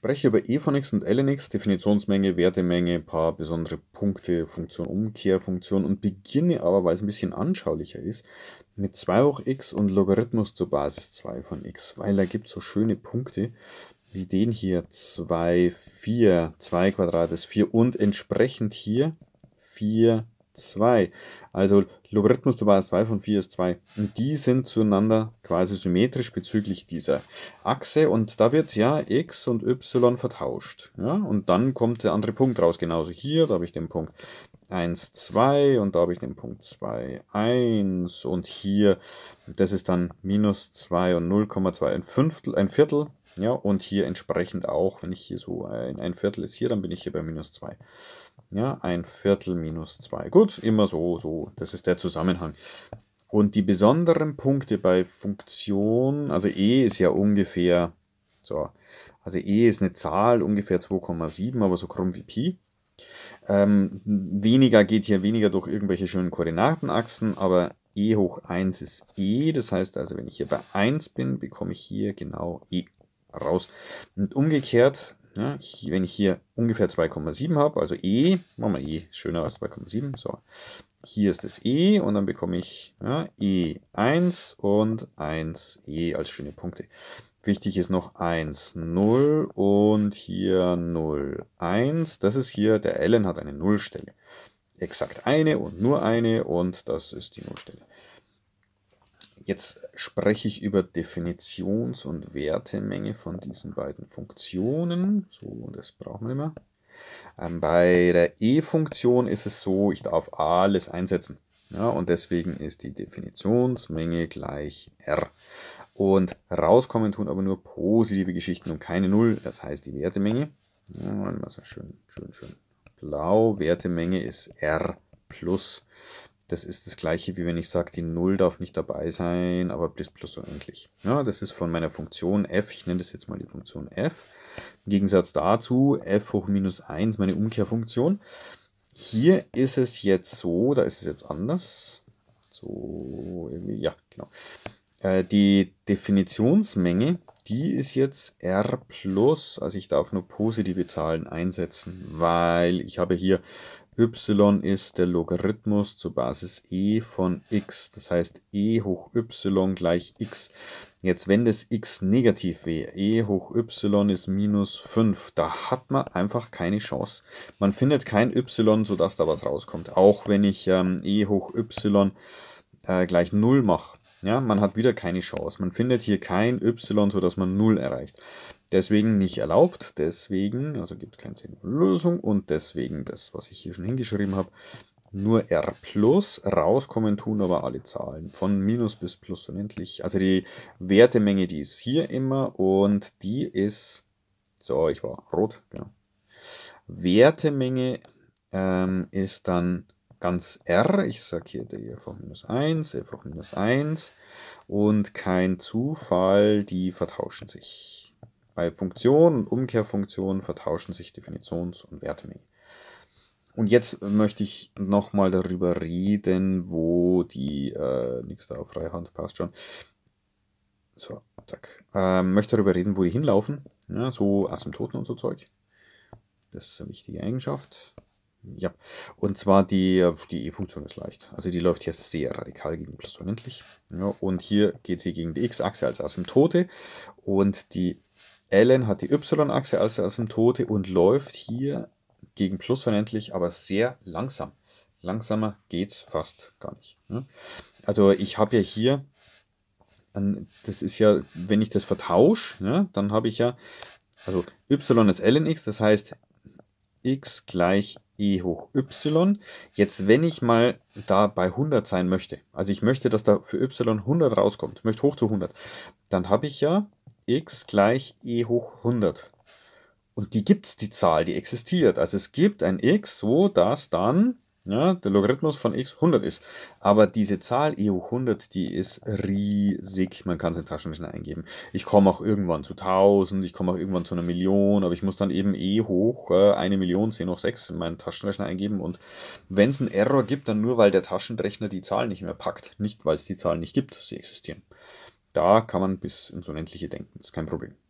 spreche über E von X und L X, Definitionsmenge, Wertemenge, paar besondere Punkte, Funktion, Umkehrfunktion und beginne aber, weil es ein bisschen anschaulicher ist, mit 2 hoch x und Logarithmus zur Basis 2 von x, weil da gibt es so schöne Punkte wie den hier 2, 4, 2 Quadrat ist 4 und entsprechend hier 4 2. Also Logarithmus zur Basis 2 von 4 ist 2. Und die sind zueinander quasi symmetrisch bezüglich dieser Achse. Und da wird ja x und y vertauscht. Ja? Und dann kommt der andere Punkt raus. Genauso hier, da habe ich den Punkt 1, 2 und da habe ich den Punkt 2, 1 und hier, das ist dann minus 2 und 0,2 ein Fünftel, ein Viertel. Ja, und hier entsprechend auch, wenn ich hier so ein, ein Viertel ist hier, dann bin ich hier bei minus 2. Ja, ein Viertel minus 2. Gut, immer so, so. Das ist der Zusammenhang. Und die besonderen Punkte bei Funktion, also e ist ja ungefähr, so, also e ist eine Zahl, ungefähr 2,7, aber so krumm wie Pi. Ähm, weniger geht hier weniger durch irgendwelche schönen Koordinatenachsen, aber e hoch 1 ist e, das heißt also, wenn ich hier bei 1 bin, bekomme ich hier genau e raus. Und umgekehrt ja, wenn ich hier ungefähr 2,7 habe, also E, machen wir E, schöner als 2,7, so. Hier ist das E und dann bekomme ich ja, E1 und 1E als schöne Punkte. Wichtig ist noch 1, 0 und hier 0, 1. Das ist hier, der Ellen hat eine Nullstelle. Exakt eine und nur eine und das ist die Nullstelle. Jetzt spreche ich über Definitions- und Wertemenge von diesen beiden Funktionen. So, das brauchen wir immer. Ähm, bei der E-Funktion ist es so, ich darf alles einsetzen. Ja, und deswegen ist die Definitionsmenge gleich R. Und rauskommen tun aber nur positive Geschichten und keine Null, das heißt die Wertemenge. Ja, schön, schön, schön. Blau, Wertemenge ist R plus das ist das gleiche, wie wenn ich sage, die 0 darf nicht dabei sein, aber bis plus unendlich. Ja, das ist von meiner Funktion f, ich nenne das jetzt mal die Funktion f. Im Gegensatz dazu f hoch minus 1, meine Umkehrfunktion. Hier ist es jetzt so, da ist es jetzt anders. So, ja, genau. Äh, die Definitionsmenge die ist jetzt R+, plus, also ich darf nur positive Zahlen einsetzen, weil ich habe hier y ist der Logarithmus zur Basis e von x. Das heißt, e hoch y gleich x. Jetzt, wenn das x negativ wäre, e hoch y ist minus 5, da hat man einfach keine Chance. Man findet kein y, sodass da was rauskommt. Auch wenn ich ähm, e hoch y äh, gleich 0 mache, ja, man hat wieder keine Chance. Man findet hier kein y, sodass man 0 erreicht. Deswegen nicht erlaubt, deswegen, also gibt keine Lösung und deswegen das, was ich hier schon hingeschrieben habe, nur R plus, rauskommen tun aber alle Zahlen, von Minus bis Plus unendlich. Also die Wertemenge, die ist hier immer und die ist, so, ich war rot, genau. Wertemenge ähm, ist dann ganz R. Ich sage hier der f minus 1, f minus 1 und kein Zufall, die vertauschen sich. Bei Funktionen und Umkehrfunktionen vertauschen sich Definitions- und Wertemengen. Und jetzt möchte ich nochmal darüber reden, wo die, äh, nix da auf Freihand passt schon. So, zack. Ähm, möchte darüber reden, wo die hinlaufen. Ja, so Asymptoten und so Zeug. Das ist eine wichtige Eigenschaft. Ja, und zwar die, die E-Funktion ist leicht. Also die läuft hier sehr radikal gegen plus unendlich. Ja, und hier geht sie gegen die X-Achse als Asymptote und die ln hat die Y-Achse als Asymptote und läuft hier gegen plus unendlich, aber sehr langsam. Langsamer geht es fast gar nicht. Ne? Also ich habe ja hier, das ist ja, wenn ich das vertausche, ne, dann habe ich ja, also y ist ln x, das heißt x gleich e hoch y. Jetzt, wenn ich mal da bei 100 sein möchte, also ich möchte, dass da für y 100 rauskommt, möchte hoch zu 100, dann habe ich ja x gleich e hoch 100. Und die gibt es, die Zahl, die existiert. Also es gibt ein x, wo das dann ja, ne, der Logarithmus von x 100 ist. Aber diese Zahl EU100, die ist riesig. Man kann es in Taschenrechner eingeben. Ich komme auch irgendwann zu 1000, ich komme auch irgendwann zu einer Million, aber ich muss dann eben E hoch äh, eine Million 10 hoch 6 in meinen Taschenrechner eingeben. Und wenn es einen Error gibt, dann nur, weil der Taschenrechner die Zahlen nicht mehr packt. Nicht, weil es die Zahlen nicht gibt, sie existieren. Da kann man bis ins Unendliche denken, ist kein Problem.